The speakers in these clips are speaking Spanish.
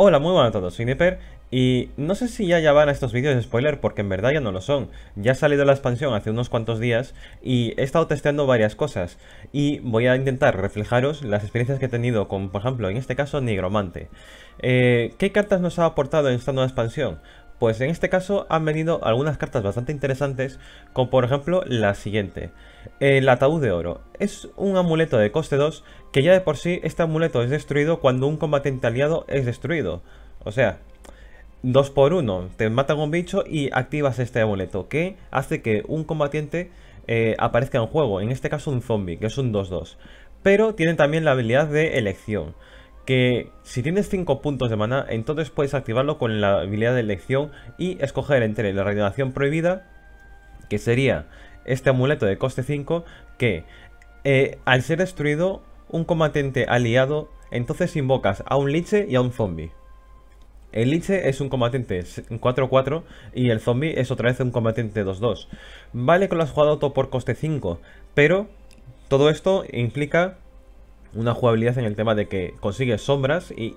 Hola, muy buenas a todos, soy y no sé si ya, ya van a estos vídeos de spoiler porque en verdad ya no lo son. Ya ha salido la expansión hace unos cuantos días y he estado testeando varias cosas y voy a intentar reflejaros las experiencias que he tenido con, por ejemplo, en este caso, Nigromante. Eh, ¿Qué cartas nos ha aportado en esta nueva expansión? Pues en este caso han venido algunas cartas bastante interesantes, como por ejemplo la siguiente. El ataúd de oro. Es un amuleto de coste 2 que ya de por sí este amuleto es destruido cuando un combatiente aliado es destruido. O sea, 2 por 1 te matan un bicho y activas este amuleto que hace que un combatiente eh, aparezca en juego, en este caso un zombie, que es un 2-2. Pero tienen también la habilidad de elección que si tienes 5 puntos de mana entonces puedes activarlo con la habilidad de elección y escoger entre la regeneración prohibida, que sería este amuleto de coste 5, que eh, al ser destruido, un combatiente aliado, entonces invocas a un liche y a un zombie. El Liche es un combatiente 4-4 y el zombie es otra vez un combatiente 2-2. Vale que lo has jugado todo por coste 5, pero todo esto implica una jugabilidad en el tema de que consigues sombras y,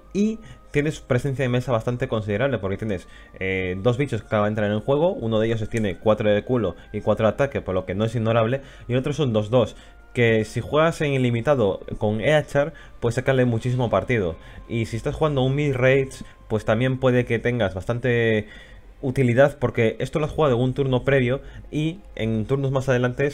tienes presencia de mesa bastante considerable porque tienes eh, dos bichos que entran en el juego, uno de ellos tiene 4 de culo y 4 de ataque, por lo que no es ignorable, y el otro son 2-2, que si juegas en ilimitado con EHR, pues sacarle muchísimo partido, y si estás jugando un mid-rage, pues también puede que tengas bastante utilidad porque esto lo has jugado en un turno previo y en turnos más adelante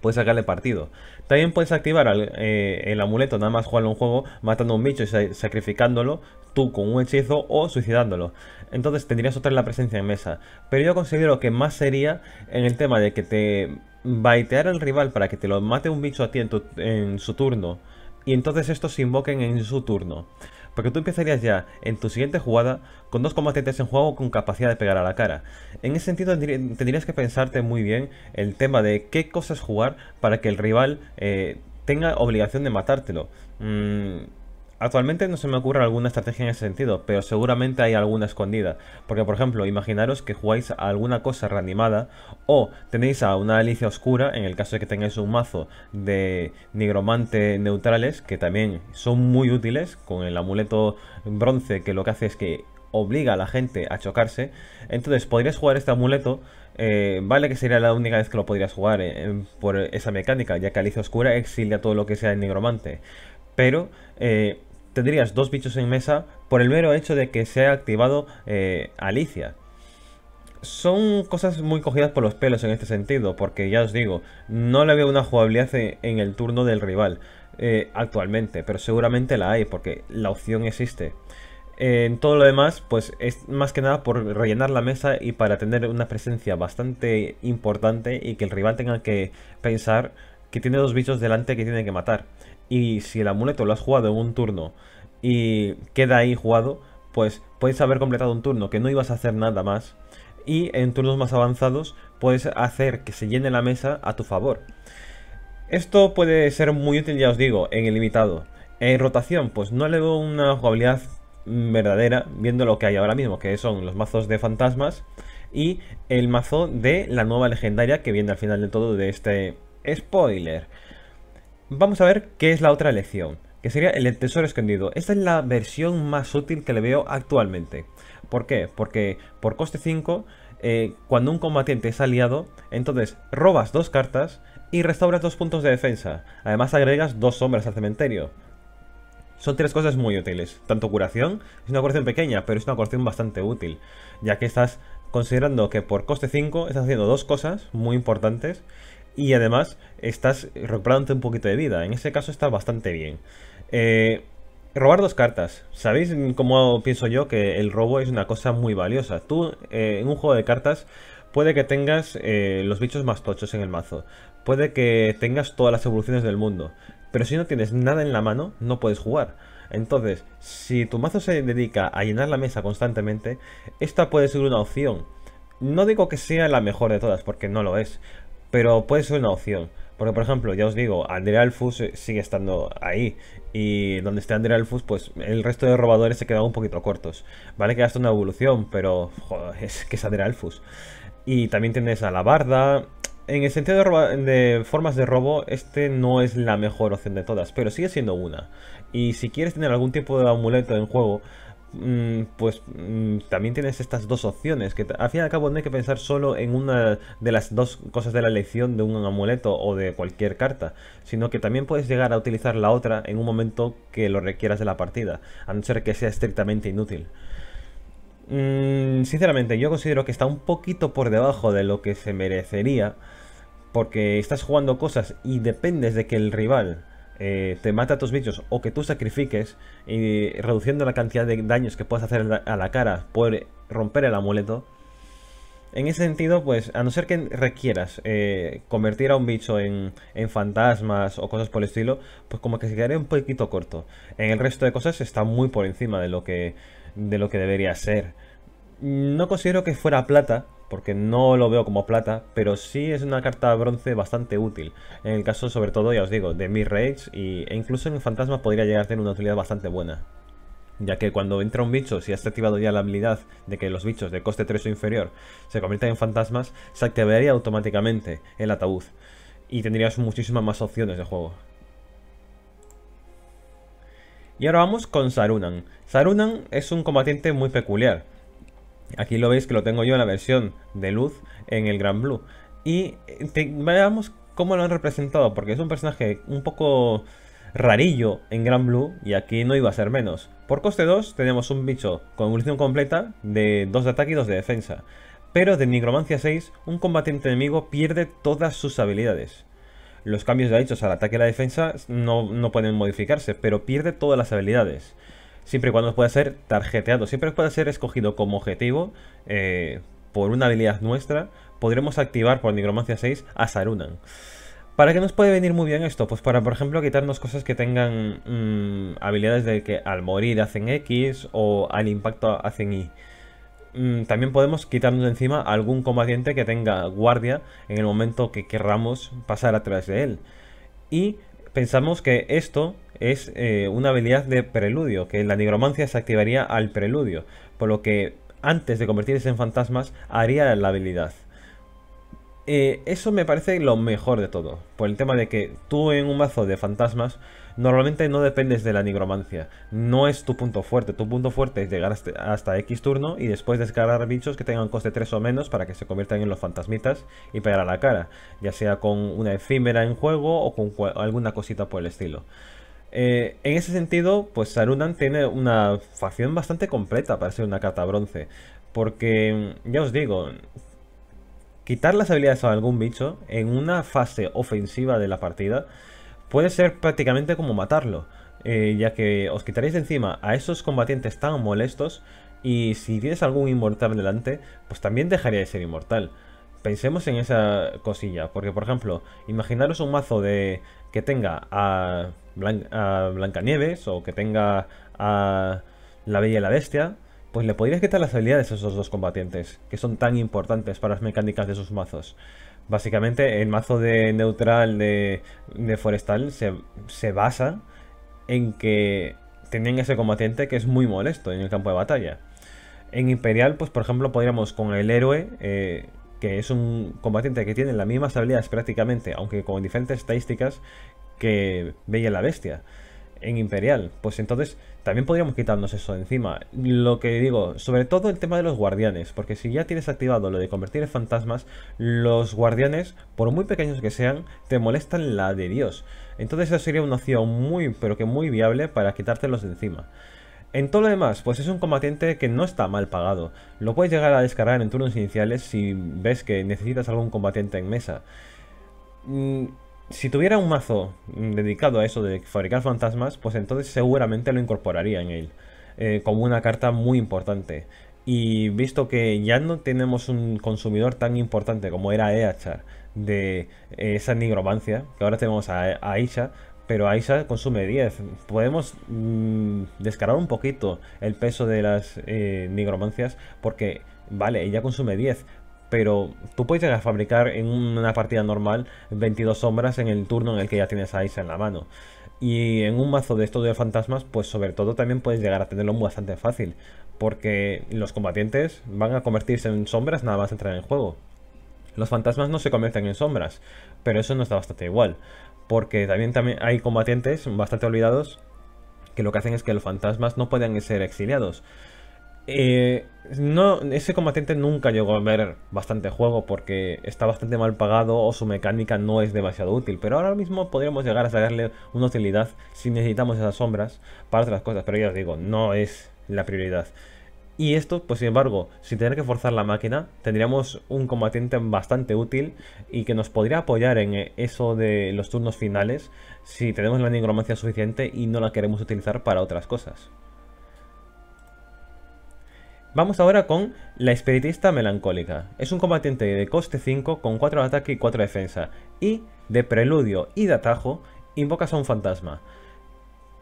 puedes sacarle partido. También puedes activar eh, el, amuleto, nada más jugarlo un juego, matando a un bicho y sacrificándolo tú con un hechizo o suicidándolo. Entonces tendrías otra la presencia en mesa. Pero yo considero que más sería en el tema de que te baitear al rival para que te lo mate un bicho a ti en, en su turno. Y entonces estos se invoquen en su turno porque tú empezarías ya en tu siguiente jugada con dos combatientes en juego con capacidad de pegar a la cara. En ese sentido tendrías que pensarte muy bien el tema de qué cosas jugar para que el rival eh, tenga obligación de matártelo. Mm, Actualmente no se me ocurre alguna estrategia en ese sentido, pero seguramente hay alguna escondida. Porque, por ejemplo, imaginaros que jugáis a alguna cosa reanimada o tenéis a una Alicia Oscura, en el caso de que tengáis un mazo de nigromante neutrales, que también son muy útiles, con el amuleto bronce que lo que hace es que obliga a la gente a chocarse. Entonces podrías jugar este amuleto. Eh, vale que sería la única vez que lo podrías jugar eh, por esa mecánica, ya que Alicia Oscura exilia todo lo que sea el nigromante. Pero eh, tendrías dos bichos en mesa por el mero hecho de que se ha activado eh, Alicia. Son cosas muy cogidas por los pelos en este sentido, porque ya os digo, no le veo una jugabilidad en el turno del rival eh, actualmente, pero seguramente la hay, porque la opción existe. en todo lo demás, pues es más que nada por rellenar la mesa y para tener una presencia bastante importante y que el rival tenga que pensar que tiene dos bichos delante que tiene que matar. Y si el amuleto lo has jugado en un turno y queda ahí jugado, pues puedes haber completado un turno que no ibas a hacer nada más. Y en turnos más avanzados puedes hacer que se llene la mesa a tu favor. Esto puede ser muy útil, ya os digo, en el limitado. En rotación, pues no le veo una jugabilidad verdadera, viendo lo que hay ahora mismo, que son los mazos de fantasmas y el mazo de la nueva legendaria que viene al final de todo de este spoiler. Vamos a ver qué es la otra elección, que sería el tesoro escondido. Esta es la versión más útil que le veo actualmente. ¿Por qué? Porque por coste 5, eh, cuando un combatiente es aliado, entonces robas dos cartas y restauras dos puntos de defensa. Además agregas dos sombras al cementerio. Son tres cosas muy útiles. Tanto curación, es una curación pequeña, pero es una curación bastante útil, ya que estás considerando que por coste 5 estás haciendo dos cosas muy importantes y además estás recuperándote un poquito de vida. En ese caso está bastante bien. Eh, robar dos cartas. ¿Sabéis cómo pienso yo que el robo es una cosa muy valiosa? Tú eh, en un juego de cartas puede que tengas eh, los bichos más tochos en el mazo. Puede que tengas todas las evoluciones del mundo. Pero si no tienes nada en la mano, no puedes jugar. Entonces, si tu mazo se dedica a llenar la mesa constantemente, esta puede ser una opción. No digo que sea la mejor de todas, porque no lo es, pero puede ser una opción. Porque, por ejemplo, ya os digo, André Alfus eh, sigue estando ahí. Y donde esté André Alfus, pues el resto de robadores se quedan un poquito cortos. Vale que hasta una evolución, pero joder, es que es André Alfus. Y también tienes a la barda. En el sentido de, de, formas de robo, este no es la mejor opción de todas, pero sigue siendo una. Y si quieres tener algún tipo de amuleto en juego, Mm, pues mm, también tienes estas dos opciones que al fin y al cabo no hay que pensar solo en una de las dos cosas de la elección de un amuleto o de cualquier carta sino que también puedes llegar a utilizar la otra en un momento que lo requieras de la partida a no ser que sea estrictamente inútil mm, sinceramente yo considero que está un poquito por debajo de lo que se merecería porque estás jugando cosas y dependes de que el rival eh, te mata a tus bichos o que tú sacrifiques, y reduciendo la cantidad de daños que puedes hacer a la cara por romper el amuleto, en ese sentido, pues, a no ser que requieras eh, convertir a un bicho en, fantasmas o cosas por el estilo, pues como que se quedaría un poquito corto. En el resto de cosas está muy por encima de lo que, de lo que debería ser. No considero que fuera plata, porque no lo veo como plata, pero sí es una carta bronce bastante útil. En el caso, sobre todo, ya os digo, de Mirrage y, e incluso en fantasmas podría llegar a tener una utilidad bastante buena. Ya que cuando entra un bicho, si has activado ya la habilidad de que los bichos de coste 3 o inferior se conviertan en fantasmas, se activaría automáticamente el ataúd. Y tendrías muchísimas más opciones de juego. Y ahora vamos con Sarunan. Sarunan es un combatiente muy peculiar Aquí lo veis que lo tengo yo en la versión de luz en el Gran Blue. Y eh, veamos cómo lo han representado, porque es un personaje un poco rarillo en Gran Blue y aquí no iba a ser menos. Por coste 2 tenemos un bicho con evolución completa de 2 de ataque y 2 de defensa. Pero de Nigromancia 6, un combatiente enemigo pierde todas sus habilidades. Los cambios de hechos al ataque y la defensa no, no pueden modificarse, pero pierde todas las habilidades siempre y cuando pueda ser tarjeteado, siempre pueda ser escogido como objetivo eh, por una habilidad nuestra, podremos activar por Nigromancia 6 a Sarunan. ¿Para qué nos puede venir muy bien esto? Pues para, por ejemplo, quitarnos cosas que tengan mm, habilidades de que al morir hacen X o al impacto hacen Y. Mm, también podemos quitarnos de encima algún combatiente que tenga guardia en el momento que querramos pasar a través de él. Y pensamos que esto es eh, una habilidad de preludio, que la nigromancia se activaría al preludio, por lo que antes de convertirse en fantasmas haría la habilidad. Eh, eso me parece lo mejor de todo, por el tema de que tú en un mazo de fantasmas normalmente no dependes de la nigromancia, no es tu punto fuerte, tu punto fuerte es llegar hasta X turno y después descargar bichos que tengan coste 3 o menos para que se conviertan en los fantasmitas y pegar a la cara, ya sea con una efímera en juego o con alguna cosita por el estilo. Eh, en ese sentido, pues Saruman tiene una facción bastante completa para ser una carta bronce. Porque, ya os digo, quitar las habilidades a algún bicho en una fase ofensiva de la partida puede ser prácticamente como matarlo. Eh, ya que os quitaréis de encima a esos combatientes tan molestos y si tienes algún inmortal delante, pues también dejaría de ser inmortal pensemos en esa cosilla. Porque, por ejemplo, imaginaros un mazo de que tenga a, Blanca a Blancanieves o que tenga a la Bella y la Bestia, pues le podrías quitar las habilidades a esos dos combatientes, que son tan importantes para las mecánicas de sus mazos. Básicamente, el mazo de neutral de, Forestal se, basa en que tenían ese combatiente que es muy molesto en el campo de batalla. En Imperial, pues por ejemplo, podríamos con el héroe eh, que es un combatiente que tiene las mismas habilidades prácticamente, aunque con diferentes estadísticas que Bella la Bestia en Imperial. Pues entonces también podríamos quitarnos eso de encima. Lo que digo, sobre todo el tema de los guardianes, porque si ya tienes activado lo de convertir en fantasmas, los guardianes, por muy pequeños que sean, te molestan la de Dios. Entonces eso sería una opción muy, pero que muy viable para quitártelos de encima. En todo lo demás, pues es un combatiente que no está mal pagado. Lo puedes llegar a descargar en turnos iniciales si ves que necesitas algún combatiente en mesa. Mm, si tuviera un mazo dedicado a eso de fabricar fantasmas, pues entonces seguramente lo incorporaría en él. Eh, como una carta muy importante. Y visto que ya no tenemos un consumidor tan importante como era Eachar de eh, esa nigromancia, que ahora tenemos a Aisha, pero ahí consume 10. Podemos mm, descarar descargar un poquito el peso de las eh, nigromancias porque, vale, ella consume 10, pero tú puedes llegar a fabricar en una partida normal 22 sombras en el turno en el que ya tienes a en la mano. Y en un mazo de estos de fantasmas, pues sobre todo también puedes llegar a tenerlo bastante fácil, porque los combatientes van a convertirse en sombras nada más entrar en el juego. Los fantasmas no se convierten en sombras, pero eso no está bastante igual porque también, también hay combatientes bastante olvidados que lo que hacen es que los fantasmas no pueden ser exiliados. Eh, no, ese combatiente nunca llegó a ver bastante juego porque está bastante mal pagado o su mecánica no es demasiado útil. Pero ahora mismo podríamos llegar a sacarle una utilidad si necesitamos esas sombras para otras cosas. Pero ya os digo, no es la prioridad. Y esto, pues sin embargo, sin tener que forzar la máquina, tendríamos un combatiente bastante útil y que nos podría apoyar en eh, eso de los turnos finales si tenemos la nigromancia suficiente y no la queremos utilizar para otras cosas. Vamos ahora con la Espiritista Melancólica. Es un combatiente de coste 5 con 4 de ataque y 4 de defensa. Y de preludio y de atajo invocas a un fantasma.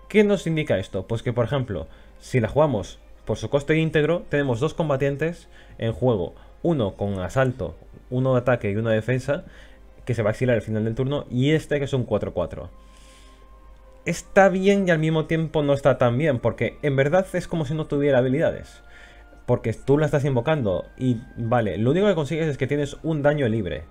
¿Qué nos indica esto? Pues que por ejemplo, si la jugamos por su coste íntegro tenemos dos combatientes en juego, uno con asalto, uno de ataque y uno de defensa, que se va a exilar al final del turno, y este que es un 4-4. Está bien y al mismo tiempo no está tan bien, porque en verdad es como si no tuviera habilidades. Porque tú la estás invocando y vale, lo único que consigues es que tienes un daño libre.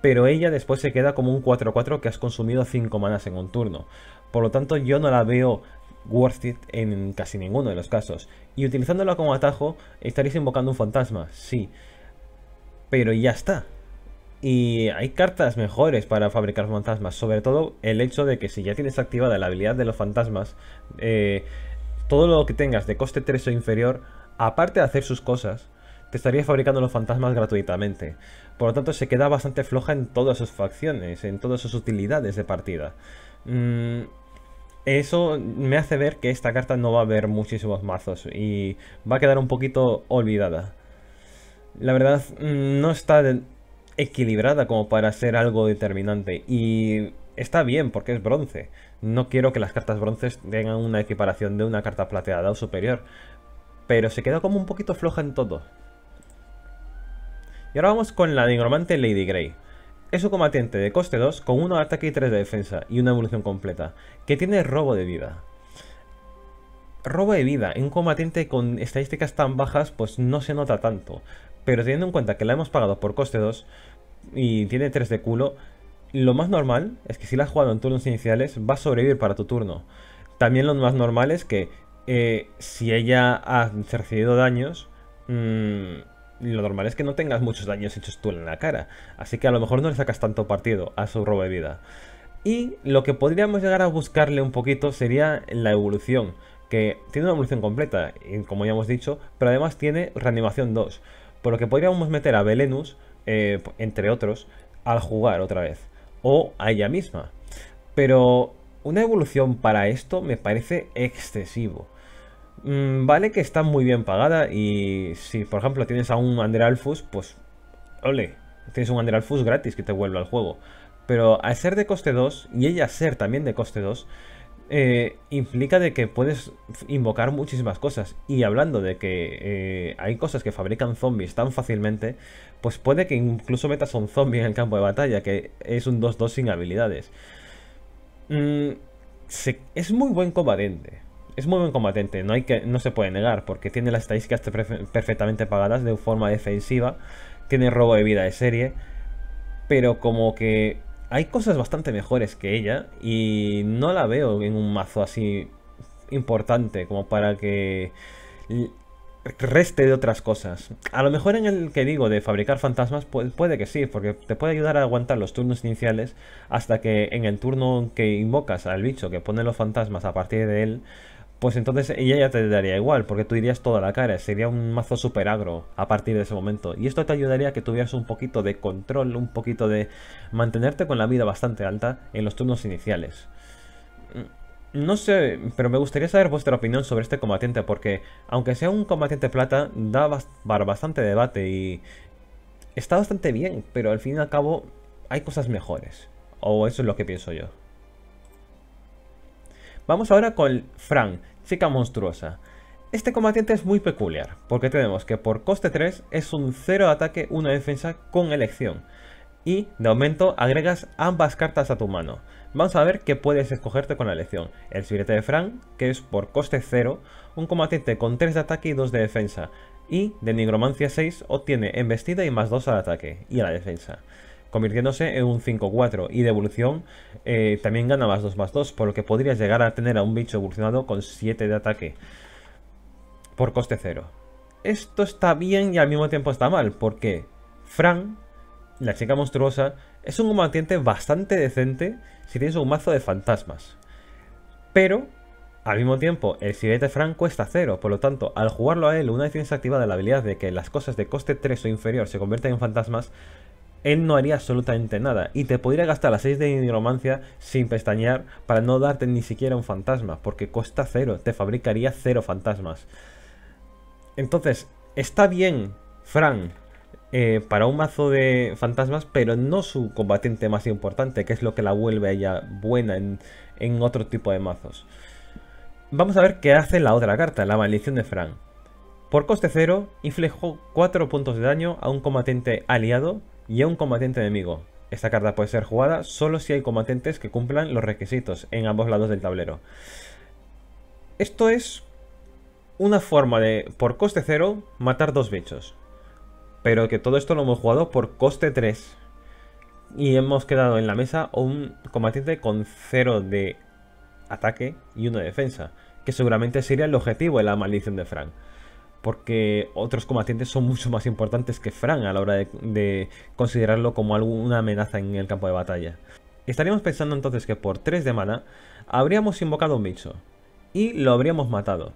Pero ella después se queda como un 4-4 que has consumido 5 manas en un turno. Por lo tanto yo no la veo worth it en casi ninguno de los casos. Y utilizándola como atajo, Estarías invocando un fantasma, sí. Pero ya está. Y hay cartas mejores para fabricar fantasmas, sobre todo el hecho de que si ya tienes activada la habilidad de los fantasmas, eh, todo lo que tengas de coste 3 o inferior, aparte de hacer sus cosas, te estarías fabricando los fantasmas gratuitamente. Por lo tanto, se queda bastante floja en todas sus facciones, en todas sus utilidades de partida. Mmm eso me hace ver que esta carta no va a haber muchísimos mazos y va a quedar un poquito olvidada. La verdad, mm, no está equilibrada como para ser algo determinante y está bien porque es bronce. No quiero que las cartas bronces tengan una equiparación de una carta plateada o superior, pero se queda como un poquito floja en todo. Y ahora vamos con la nigromante Lady Grey. Es un combatiente de coste 2 con 1 ataque y 3 de defensa y una evolución completa, que tiene robo de vida. Robo de vida en un combatiente con estadísticas tan bajas pues no se nota tanto, pero teniendo en cuenta que la hemos pagado por coste 2 y tiene 3 de culo, lo más normal es que si la has jugado en turnos iniciales va a sobrevivir para tu turno. También lo más normal es que eh, si ella ha recibido daños... Mmm, lo normal es que no tengas muchos daños hechos tú en la cara. Así que a lo mejor no le sacas tanto partido a su robo de vida. Y lo que podríamos llegar a buscarle un poquito sería la evolución. Que tiene una evolución completa, como ya hemos dicho, pero además tiene reanimación 2. Por lo que podríamos meter a Belenus, eh, entre otros, al jugar otra vez. O a ella misma. Pero una evolución para esto me parece excesivo. Mm, vale que está muy bien pagada y si, por ejemplo, tienes a un Anderalfus pues, ole, tienes un Anderalfus gratis que te vuelve al juego. Pero al ser de coste 2, y ella ser también de coste 2, eh, implica de que puedes invocar muchísimas cosas. Y hablando de que eh, hay cosas que fabrican zombies tan fácilmente, pues puede que incluso metas a un zombie en el campo de batalla, que es un 2-2 sin habilidades. Mm, es muy buen combatiente. Es muy buen combatente, no, hay que, no se puede negar, porque tiene las estadísticas perfectamente pagadas de forma defensiva, tiene robo de vida de serie, pero como que hay cosas bastante mejores que ella y no la veo en un mazo así importante como para que reste de otras cosas. A lo mejor en el que digo de fabricar fantasmas puede, que sí, porque te puede ayudar a aguantar los turnos iniciales hasta que en el turno que invocas al bicho que pone los fantasmas a partir de él, pues entonces ella ya te daría igual, porque tú irías toda la cara, sería un mazo super agro a partir de ese momento. Y esto te ayudaría a que tuvieras un poquito de control, un poquito de mantenerte con la vida bastante alta en los turnos iniciales. Mm, no sé, pero me gustaría saber vuestra opinión sobre este combatiente, porque aunque sea un combatiente plata, da bastante debate y está bastante bien, pero al fin y al cabo hay cosas mejores. O eso es lo que pienso yo. Vamos ahora con Fran, chica monstruosa. Este combatiente es muy peculiar, porque tenemos que por coste 3 es un 0 de ataque, 1 de defensa con elección. Y de aumento agregas ambas cartas a tu mano. Vamos a ver qué puedes escogerte con la elección. El sirete de Fran, que es por coste 0, un combatiente con 3 de ataque y 2 de defensa. Y de Nigromancia 6 obtiene embestida y más 2 al ataque y a la defensa convirtiéndose en un 5-4 y de evolución eh, también gana más 2 más 2, por lo que podrías llegar a tener a un bicho evolucionado con 7 de ataque por coste 0. Esto está bien y al mismo tiempo está mal, porque Fran, la chica monstruosa, es un combatiente bastante decente si tienes un mazo de fantasmas. Pero al mismo tiempo, el de Fran cuesta 0, por lo tanto, al jugarlo a él, una vez tienes activada la habilidad de que las cosas de coste 3 o inferior se convierten en fantasmas, él no haría absolutamente nada y te podría gastar las 6 de nigromancia sin pestañear para no darte ni siquiera un fantasma, porque cuesta cero, te fabricaría cero fantasmas. Entonces, está bien, Fran, eh, para un mazo de fantasmas, pero no su combatiente más importante, que es lo que la vuelve a ella buena en, otro tipo de mazos. Vamos a ver qué hace la otra carta, la maldición de Fran. Por coste cero, inflejó 4 puntos de daño a un combatiente aliado y a un combatiente enemigo. Esta carta puede ser jugada solo si hay combatientes que cumplan los requisitos en ambos lados del tablero. Esto es una forma de, por coste 0, matar dos bichos. Pero que todo esto lo hemos jugado por coste 3. Y hemos quedado en la mesa un combatiente con 0 de ataque y 1 de defensa. Que seguramente sería el objetivo de la maldición de Frank porque otros combatientes son mucho más importantes que Fran a la hora de, considerarlo como alguna amenaza en el campo de batalla. Estaríamos pensando entonces que por 3 de mana habríamos invocado un bicho y lo habríamos matado.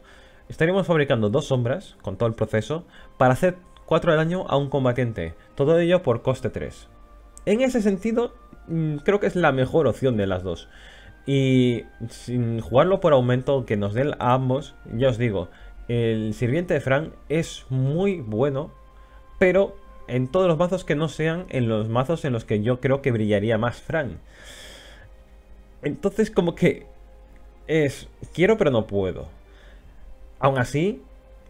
Estaríamos fabricando dos sombras con todo el proceso para hacer 4 de daño a un combatiente, todo ello por coste 3. En ese sentido, mm, creo que es la mejor opción de las dos. Y sin jugarlo por aumento que nos den a ambos, ya os digo, el sirviente de Fran es muy bueno, pero en todos los mazos que no sean en los mazos en los que yo creo que brillaría más Fran. Entonces como que es quiero pero no puedo. Aún así,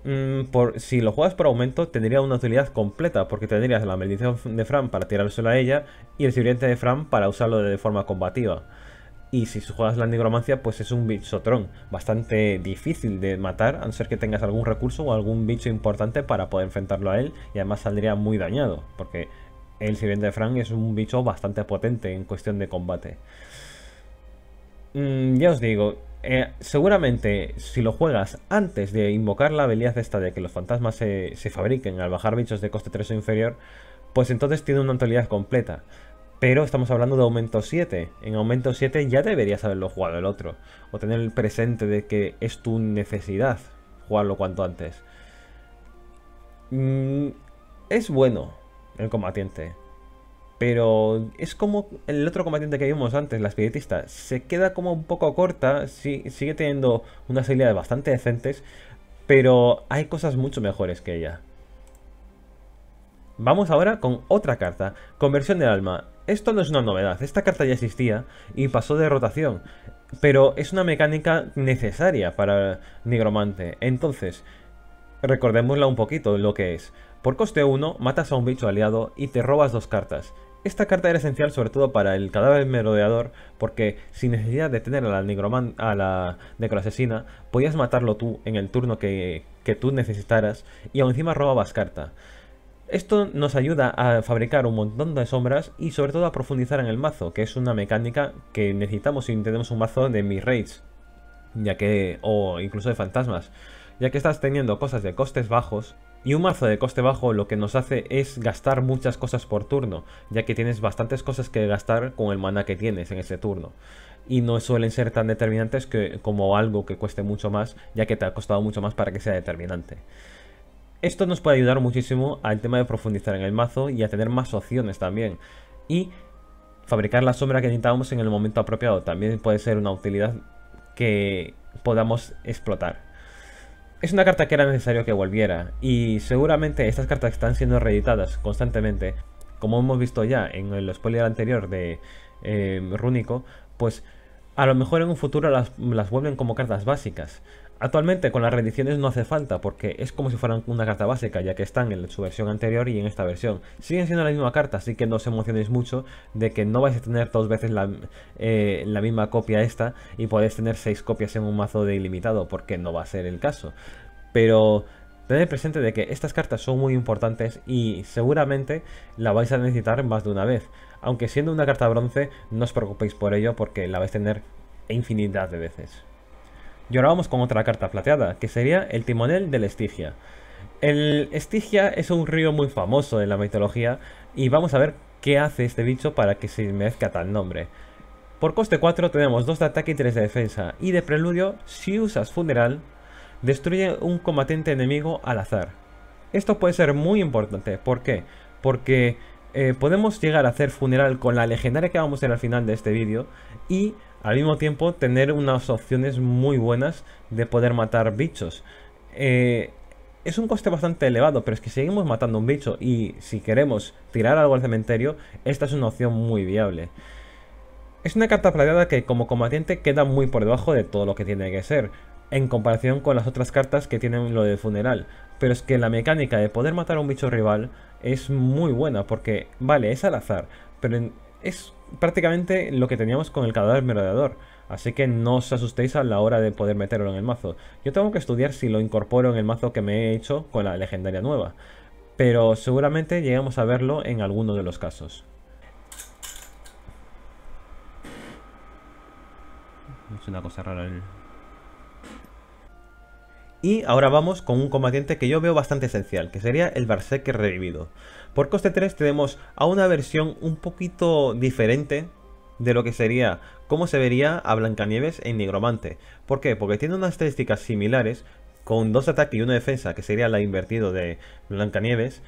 mm, por, si lo juegas por aumento tendría una utilidad completa porque tendrías la medición de Fran para tirárselo a ella y el sirviente de Fran para usarlo de forma combativa. Y si juegas la nigromancia, pues es un bichotrón bastante difícil de matar, a no ser que tengas algún recurso o algún bicho importante para poder enfrentarlo a él. Y además saldría muy dañado, porque el sirviente de Frank es un bicho bastante potente en cuestión de combate. Mm, ya os digo, eh, seguramente si lo juegas antes de invocar la habilidad esta de que los fantasmas se, fabriquen al bajar bichos de coste 3 o inferior, pues entonces tiene una actualidad completa. Pero estamos hablando de aumento 7. En aumento 7 ya deberías haberlo jugado el otro. O tener el presente de que es tu necesidad jugarlo cuanto antes. Mm, es bueno el combatiente. Pero es como el otro combatiente que vimos antes, la espiritista. Se queda como un poco corta, sí, sigue teniendo unas habilidades bastante decentes, pero hay cosas mucho mejores que ella. Vamos ahora con otra carta, Conversión del Alma. Esto no es una novedad, esta carta ya existía y pasó de rotación, pero es una mecánica necesaria para nigromante. Entonces, recordémosla un poquito lo que es. Por coste 1, matas a un bicho aliado y te robas dos cartas. Esta carta era esencial sobre todo para el cadáver merodeador, porque sin necesidad de tener a la, a la necroasesina, podías matarlo tú en el turno que, que tú necesitaras y aún encima robabas carta. Esto nos ayuda a fabricar un montón de sombras y sobre todo a profundizar en el mazo, que es una mecánica que necesitamos si tenemos un mazo de Mi raids, ya que o incluso de fantasmas, ya que estás teniendo cosas de costes bajos y un mazo de coste bajo lo que nos hace es gastar muchas cosas por turno, ya que tienes bastantes cosas que gastar con el mana que tienes en ese turno. Y no suelen ser tan determinantes que, como algo que cueste mucho más, ya que te ha costado mucho más para que sea determinante. Esto nos puede ayudar muchísimo al tema de profundizar en el mazo y a tener más opciones también. Y fabricar la sombra que necesitábamos en el momento apropiado también puede ser una utilidad que podamos explotar. Es una carta que era necesario que volviera y seguramente estas cartas están siendo reeditadas constantemente. Como hemos visto ya en el spoiler anterior de eh, Runico Rúnico, pues a lo mejor en un futuro las vuelven como cartas básicas. Actualmente con las rendiciones no hace falta porque es como si fueran una carta básica ya que están en su versión anterior y en esta versión. Siguen siendo la misma carta así que no os emocionéis mucho de que no vais a tener dos veces eh, la, misma copia esta y podéis tener seis copias en un mazo de ilimitado porque no va a ser el caso. Pero tened presente de que estas cartas son muy importantes y seguramente la vais a necesitar más de una vez. Aunque siendo una carta bronce no os preocupéis por ello porque la vais a tener infinidad de veces. Llorábamos con otra carta plateada, que sería el timonel del Estigia. El Estigia es un río muy famoso en la mitología y vamos a ver qué hace este bicho para que se merezca tal nombre. Por coste 4 tenemos 2 de ataque y 3 de defensa, y de preludio, si usas funeral, destruye un combatiente enemigo al azar. Esto puede ser muy importante, ¿por qué? Porque eh, podemos llegar a hacer funeral con la legendaria que vamos a ver al final de este vídeo, y al mismo tiempo tener unas opciones muy buenas de poder matar bichos. Eh, es un coste bastante elevado, pero es que seguimos matando un bicho y si queremos tirar algo al cementerio, esta es una opción muy viable. Es una carta plateada que como combatiente queda muy por debajo de todo lo que tiene que ser, en comparación con las otras cartas que tienen lo de funeral, pero es que la mecánica de poder matar a un bicho rival es muy buena porque, vale, es al azar, pero es prácticamente lo que teníamos con el cadáver merodeador. Así que no os asustéis a la hora de poder meterlo en el mazo. Yo tengo que estudiar si lo incorporo en el mazo que me he hecho con la legendaria nueva. Pero seguramente llegamos a verlo en alguno de los casos. Es una cosa rara ¿eh? Y ahora vamos con un combatiente que yo veo bastante esencial, que sería el Barseque revivido. Por coste 3 tenemos a una versión un poquito diferente de lo que sería, cómo se vería a Blancanieves en Nigromante. ¿Por qué? Porque tiene unas estadísticas similares, con dos ataques y una defensa, que sería la invertido de Blancanieves,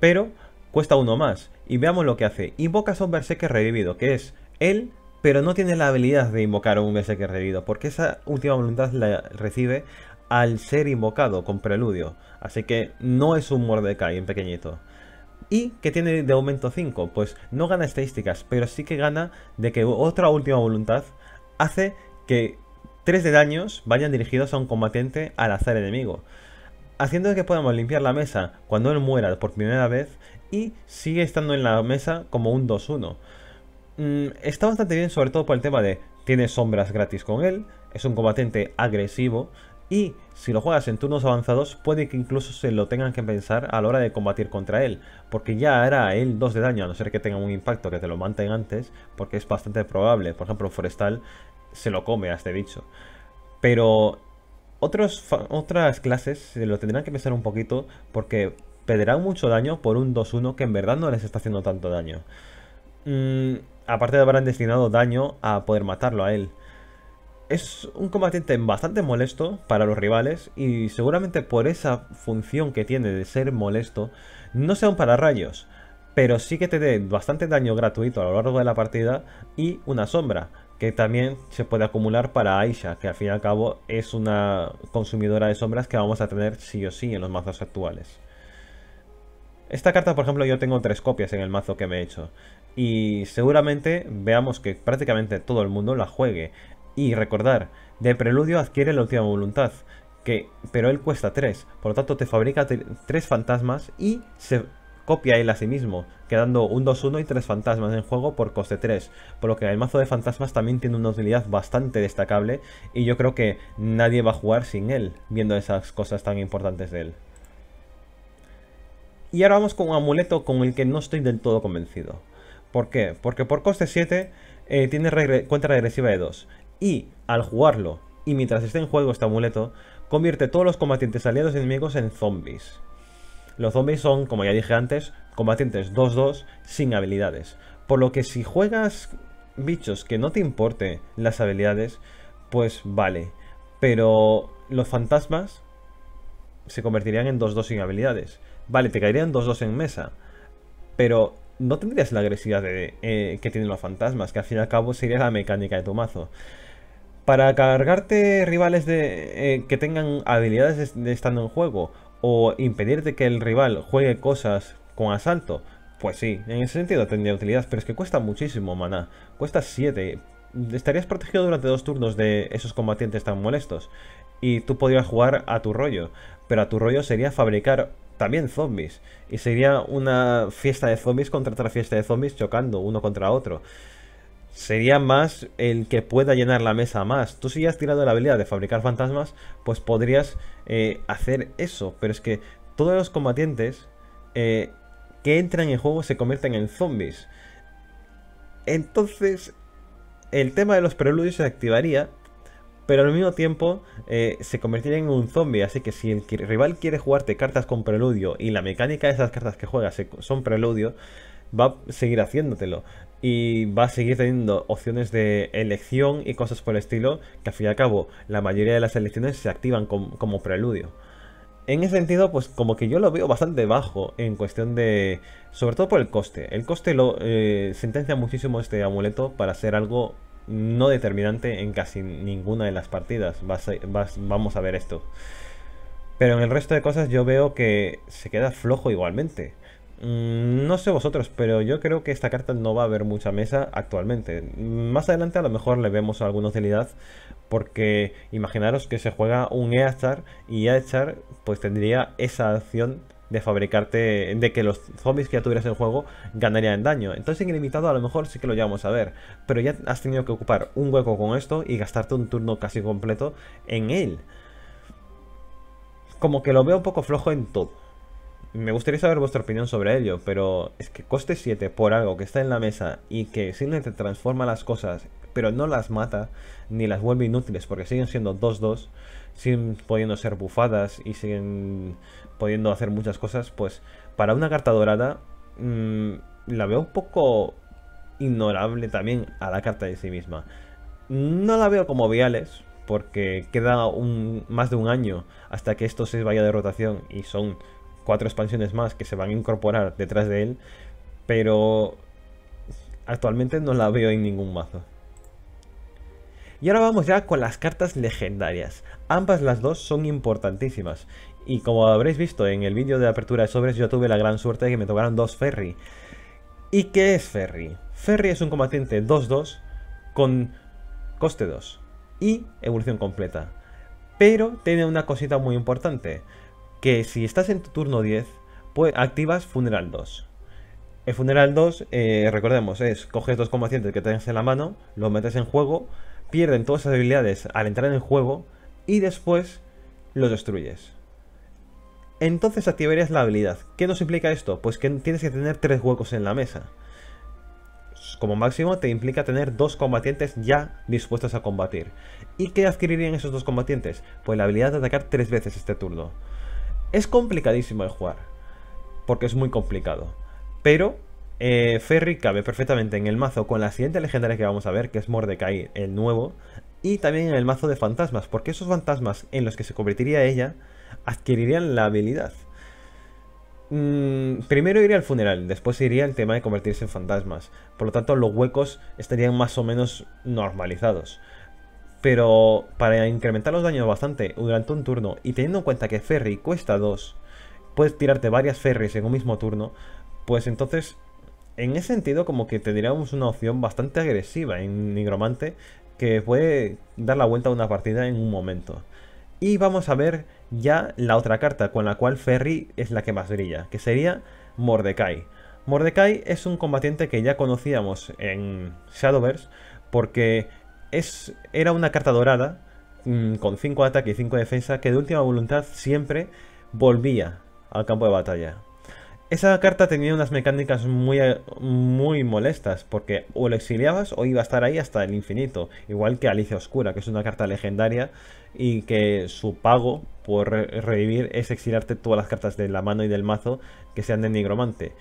pero cuesta uno más. Y veamos lo que hace. Invoca a un berserker revivido, que es él, pero no tiene la habilidad de invocar a un que revivido, porque esa última voluntad la recibe al ser invocado con preludio. Así que no es un Mordecai en pequeñito. ¿Y que tiene de aumento 5? Pues no gana estadísticas, pero sí que gana de que otra última voluntad hace que 3 de daños vayan dirigidos a un combatiente al azar enemigo. Haciendo que podamos limpiar la mesa cuando él muera por primera vez y sigue estando en la mesa como un 2-1. Mm, está bastante bien sobre todo por el tema de tiene sombras gratis con él, es un combatiente agresivo, y si lo juegas en turnos avanzados, puede que incluso se lo tengan que pensar a la hora de combatir contra él, porque ya hará él 2 de daño, a no ser que tenga un impacto que te lo manten antes, porque es bastante probable. Por ejemplo, Forestal se lo come a este bicho. Pero otros, otras clases se lo tendrán que pensar un poquito, porque perderán mucho daño por un 2-1 que en verdad no les está haciendo tanto daño. Mm, aparte de haber destinado daño a poder matarlo a él es un combatiente bastante molesto para los rivales y seguramente por esa función que tiene de ser molesto, no sea un rayos pero sí que te dé bastante daño gratuito a lo largo de la partida y una sombra, que también se puede acumular para Aisha, que al fin y al cabo es una consumidora de sombras que vamos a tener sí o sí en los mazos actuales. Esta carta, por ejemplo, yo tengo tres copias en el mazo que me he hecho. Y seguramente veamos que prácticamente todo el mundo la juegue y recordar, de preludio adquiere la última voluntad, que, pero él cuesta 3, por lo tanto te fabrica 3 fantasmas y se copia él a sí mismo, quedando un 2-1 y 3 fantasmas en juego por coste 3, por lo que el mazo de fantasmas también tiene una utilidad bastante destacable y yo creo que nadie va a jugar sin él, viendo esas cosas tan importantes de él. Y ahora vamos con un amuleto con el que no estoy del todo convencido. ¿Por qué? Porque por coste 7 eh, tiene cuenta regresiva de 2 y al jugarlo y mientras esté en juego este amuleto, convierte todos los combatientes aliados enemigos en zombies. Los zombies son, como ya dije antes, combatientes 2-2 sin habilidades, por lo que si juegas bichos que no te importen las habilidades, pues vale, pero los fantasmas se convertirían en 2-2 sin habilidades. Vale, te caerían 2-2 en mesa, pero no tendrías la agresividad de, eh, que tienen los fantasmas, que al fin y al cabo sería la mecánica de tu mazo. Para cargarte rivales de, eh, que tengan habilidades de, estando en juego o impedirte que el rival juegue cosas con asalto, pues sí, en ese sentido tendría utilidad, pero es que cuesta muchísimo maná, cuesta 7. Estarías protegido durante dos turnos de esos combatientes tan molestos y tú podrías jugar a tu rollo, pero a tu rollo sería fabricar también zombies y sería una fiesta de zombies contra otra fiesta de zombies chocando uno contra otro sería más el que pueda llenar la mesa más. Tú si has tirado la habilidad de fabricar fantasmas, pues podrías eh, hacer eso. Pero es que todos los combatientes eh, que entran en juego se convierten en zombies. Entonces, el tema de los preludios se activaría, pero al mismo tiempo eh, se convertiría en un zombie. Así que si el rival quiere jugarte cartas con preludio y la mecánica de esas cartas que juegas son preludio, va a seguir haciéndotelo. Y va a seguir teniendo opciones de elección y cosas por el estilo, que al fin y al cabo la mayoría de las elecciones se activan como preludio. En ese sentido, pues como que yo lo veo bastante bajo en cuestión de... Sobre todo por el coste. El coste lo eh, sentencia muchísimo este amuleto para ser algo no determinante en casi ninguna de las partidas. vamos a ver esto. Pero en el resto de cosas yo veo que se queda flojo igualmente. Mm, no sé vosotros, pero yo creo que esta carta no va a haber mucha mesa actualmente. Más adelante a lo mejor le vemos alguna utilidad, porque imaginaros que se juega un Eachar y Eachar pues tendría esa acción de fabricarte, de que los zombies que ya tuvieras en juego ganarían daño. Entonces en ilimitado a lo mejor sí que lo llevamos a ver, pero ya has tenido que ocupar un hueco con esto y gastarte un turno casi completo en él. Como que lo veo un poco flojo en todo. Me gustaría saber vuestra opinión sobre ello, pero es que coste 7 por algo que está en la mesa y que simplemente transforma las cosas, pero no las mata ni las vuelve inútiles porque siguen siendo 2-2, siguen pudiendo ser bufadas y siguen pudiendo hacer muchas cosas, pues para una carta dorada mm, la veo un poco ignorable también a la carta de sí misma. No la veo como viales, porque queda un, más de un año hasta que esto se vaya de rotación y son cuatro expansiones más que se van a incorporar detrás de él, pero actualmente no la veo en ningún mazo. Y ahora vamos ya con las cartas legendarias. Ambas las dos son importantísimas. Y como habréis visto en el vídeo de apertura de sobres, yo tuve la gran suerte de que me tocaran dos Ferry. ¿Y qué es Ferry? Ferry es un combatiente 2-2 con coste 2 y evolución completa. Pero tiene una cosita muy importante que si estás en tu turno 10, pues activas Funeral 2. El Funeral 2, eh, recordemos, es coges dos combatientes que tengas en la mano, los metes en juego, pierden todas esas habilidades al entrar en el juego y después los destruyes. Entonces activarías la habilidad. ¿Qué nos implica esto? Pues que tienes que tener tres huecos en la mesa. Como máximo te implica tener dos combatientes ya dispuestos a combatir. ¿Y qué adquirirían esos dos combatientes? Pues la habilidad de atacar tres veces este turno. Es complicadísimo de jugar, porque es muy complicado. Pero eh, Ferry cabe perfectamente en el mazo con la siguiente legendaria que vamos a ver, que es Mordecai el nuevo, y también en el mazo de fantasmas, porque esos fantasmas en los que se convertiría ella adquirirían la habilidad. Mm, primero iría al funeral, después iría el tema de convertirse en fantasmas, por lo tanto los huecos estarían más o menos normalizados. Pero para incrementar los daños bastante durante un turno y teniendo en cuenta que Ferry cuesta 2, puedes tirarte varias Ferries en un mismo turno, pues entonces en ese sentido como que tendríamos una opción bastante agresiva en Nigromante que puede dar la vuelta a una partida en un momento. Y vamos a ver ya la otra carta con la cual Ferry es la que más brilla, que sería Mordecai. Mordecai es un combatiente que ya conocíamos en Shadowverse porque era una carta dorada mm, con 5 ataque y 5 defensa que de última voluntad siempre volvía al campo de batalla. Esa carta tenía unas mecánicas muy, eh, muy molestas, porque o lo exiliabas o iba a estar ahí hasta el infinito, igual que Alicia Oscura, que es una carta legendaria y que su pago por revivir es exiliarte todas las cartas de la mano y del mazo que sean de nigromante.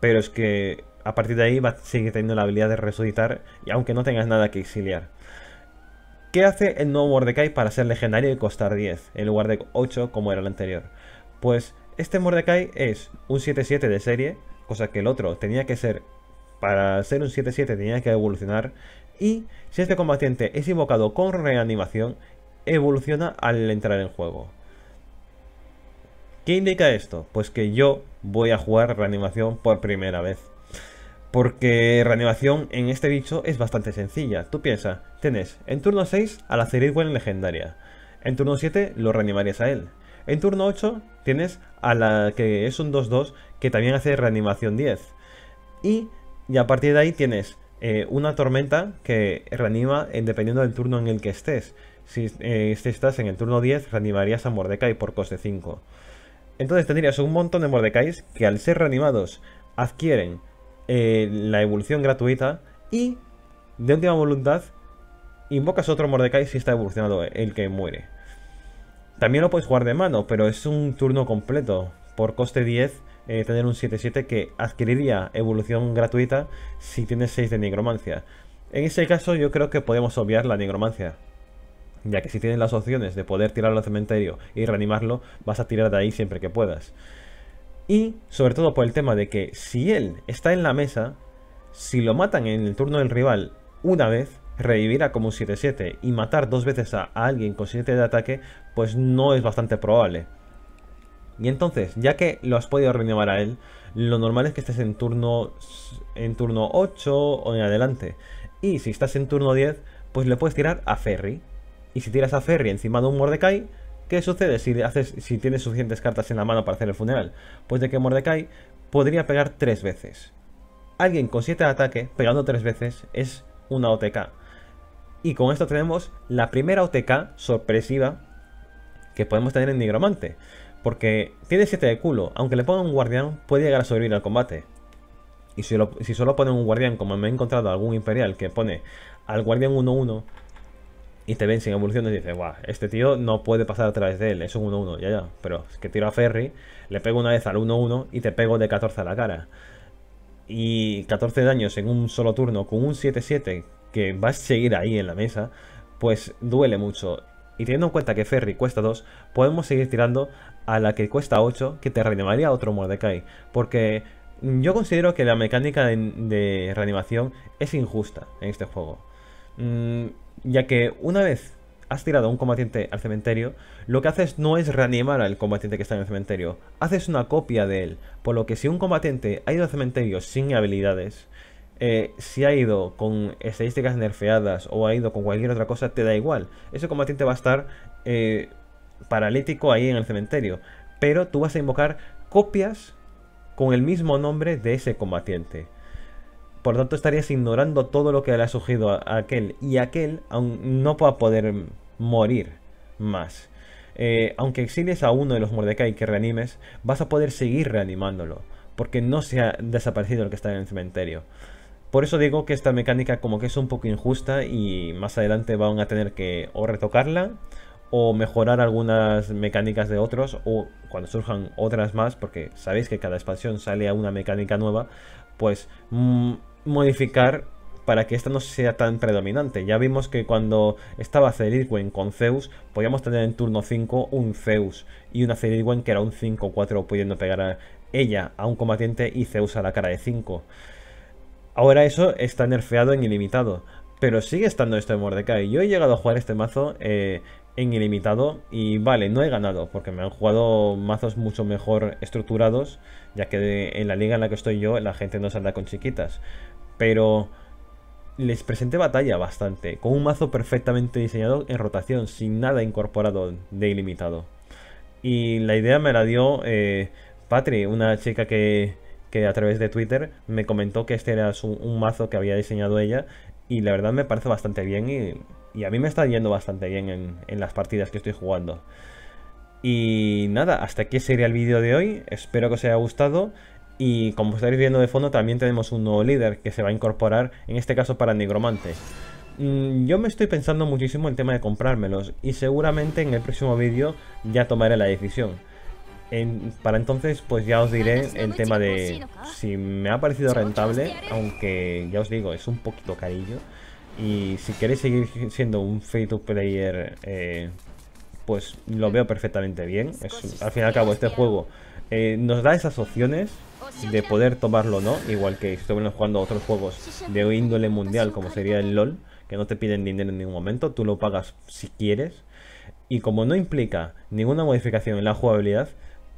Pero es que a partir de ahí va a seguir teniendo la habilidad de resucitar, y aunque no tengas nada que exiliar. ¿Qué hace el nuevo Mordecai para ser legendario y costar 10 en lugar de 8 como era el anterior? Pues este Mordecai es un 7-7 de serie, cosa que el otro tenía que ser, para ser un 7-7 tenía que evolucionar, y si este combatiente es invocado con reanimación, evoluciona al entrar en juego. ¿Qué indica esto? Pues que yo voy a jugar reanimación por primera vez. Porque reanimación en este bicho es bastante sencilla. Tú piensas, tienes en turno 6 a la Ceridwen legendaria. En turno 7 lo reanimarías a él. En turno 8 tienes a la que es un 2-2 que también hace reanimación 10. Y, y a partir de ahí tienes eh, una tormenta que reanima dependiendo del turno en el que estés. Si, eh, si, estás en el turno 10, reanimarías a Mordecai por coste 5. Entonces tendrías un montón de Mordecais que al ser reanimados adquieren eh, la evolución gratuita y de última voluntad invocas otro Mordecai si está evolucionado el que muere. También lo puedes jugar de mano, pero es un turno completo. Por coste 10, eh, tener un 7-7 que adquiriría evolución gratuita si tienes 6 de nigromancia. En ese caso yo creo que podemos obviar la nigromancia. Ya que si tienes las opciones de poder tirarlo al cementerio y reanimarlo, vas a tirar de ahí siempre que puedas. Y sobre todo por el tema de que si él está en la mesa, si lo matan en el turno del rival una vez, revivirá como 7-7 y matar dos veces a alguien con 7 de ataque, pues no es bastante probable. Y entonces, ya que lo has podido renovar a él, lo normal es que estés en turno, en turno 8 o en adelante. Y si estás en turno 10, pues le puedes tirar a Ferry. Y si tiras a Ferry encima de un Mordecai, ¿Qué sucede si, haces, tienes suficientes cartas en la mano para hacer el funeral? Pues de que Mordecai podría pegar tres veces. Alguien con 7 de ataque pegando tres veces es una OTK. Y con esto tenemos la primera OTK sorpresiva que podemos tener en Nigromante. Porque tiene 7 de culo, aunque le ponga un guardián, puede llegar a sobrevivir al combate. Y si, solo pone un guardián, como me he encontrado algún imperial que pone al guardián 1-1 y te ven sin evoluciones y dices, guau, este tío no puede pasar a través de él, es un 1-1, ya, ya. Pero es que tiro a Ferry, le pego una vez al 1-1 y te pego de 14 a la cara. Y 14 daños en un solo turno con un 7-7 que vas a seguir ahí en la mesa, pues duele mucho. Y teniendo en cuenta que Ferry cuesta 2, podemos seguir tirando a la que cuesta 8, que te reanimaría otro Mordekai Porque yo considero que la mecánica de, reanimación es injusta en este juego. Mmm ya que una vez has tirado a un combatiente al cementerio, lo que haces no es reanimar al combatiente que está en el cementerio, haces una copia de él, por lo que si un combatiente ha ido al cementerio sin habilidades, eh, si ha ido con estadísticas nerfeadas o ha ido con cualquier otra cosa, te da igual. Ese combatiente va a estar eh, paralítico ahí en el cementerio, pero tú vas a invocar copias con el mismo nombre de ese combatiente. Por tanto, estarías ignorando todo lo que le ha surgido a aquel. Y aquel aún no va a poder morir más. Eh, aunque exiles a uno de los Mordecai que reanimes, vas a poder seguir reanimándolo. Porque no se ha desaparecido el que está en el cementerio. Por eso digo que esta mecánica como que es un poco injusta y más adelante van a tener que o retocarla o mejorar algunas mecánicas de otros o cuando surjan otras más, porque sabéis que cada expansión sale a una mecánica nueva, pues mm, modificar para que esta no sea tan predominante. Ya vimos que cuando estaba Ceridwen con Zeus, podíamos tener en turno 5 un Zeus y una Ceridwen que era un 5-4 pudiendo pegar a ella a un combatiente y Zeus a la cara de 5. Ahora eso está nerfeado en ilimitado, pero sigue estando esto de Mordecai. Yo he llegado a jugar este mazo eh, en ilimitado y vale, no he ganado porque me han jugado mazos mucho mejor estructurados, ya que en la liga en la que estoy yo la gente no salta con chiquitas. Pero les presenté batalla bastante, con un mazo perfectamente diseñado en rotación, sin nada incorporado de ilimitado. Y la idea me la dio eh, Patri, una chica que, que, a través de Twitter me comentó que este era un mazo que había diseñado ella y la verdad me parece bastante bien y, a mí me está yendo bastante bien en, en las partidas que estoy jugando. Y nada, hasta aquí sería el vídeo de hoy, espero que os haya gustado. Y como estáis viendo de fondo, también tenemos un nuevo líder que se va a incorporar, en este caso para negromante mm, Yo me estoy pensando muchísimo el tema de comprármelos y seguramente en el próximo vídeo ya tomaré la decisión. para entonces pues ya os diré el tema de si me ha parecido rentable, aunque ya os digo, es un poquito carillo. Y si queréis seguir siendo un free to player, eh, pues lo veo perfectamente bien. al fin y al cabo este juego eh, nos da esas opciones de poder tomarlo no, igual que si estuvieran jugando otros juegos de índole mundial como sería el LOL, que no te piden dinero en ningún momento, tú lo pagas si quieres, y como no implica ninguna modificación en la jugabilidad,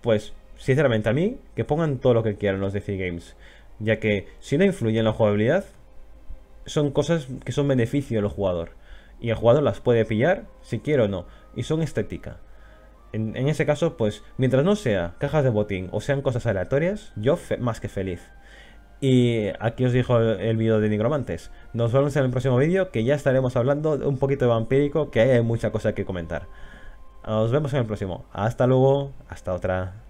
pues sinceramente a mí, que pongan todo lo que quieran los DC Games, ya que si no influye en la jugabilidad, son cosas que son beneficio del jugador, y el jugador las puede pillar si quiere o no, y son estética en, ese caso, pues mientras no sea cajas de botín o sean cosas aleatorias, yo más que feliz. Y aquí os dijo el, el vídeo de Nigromantes. Nos vemos en el próximo vídeo que ya estaremos hablando un poquito de vampírico, que hay mucha cosa que comentar. Nos vemos en el próximo. Hasta luego, hasta otra.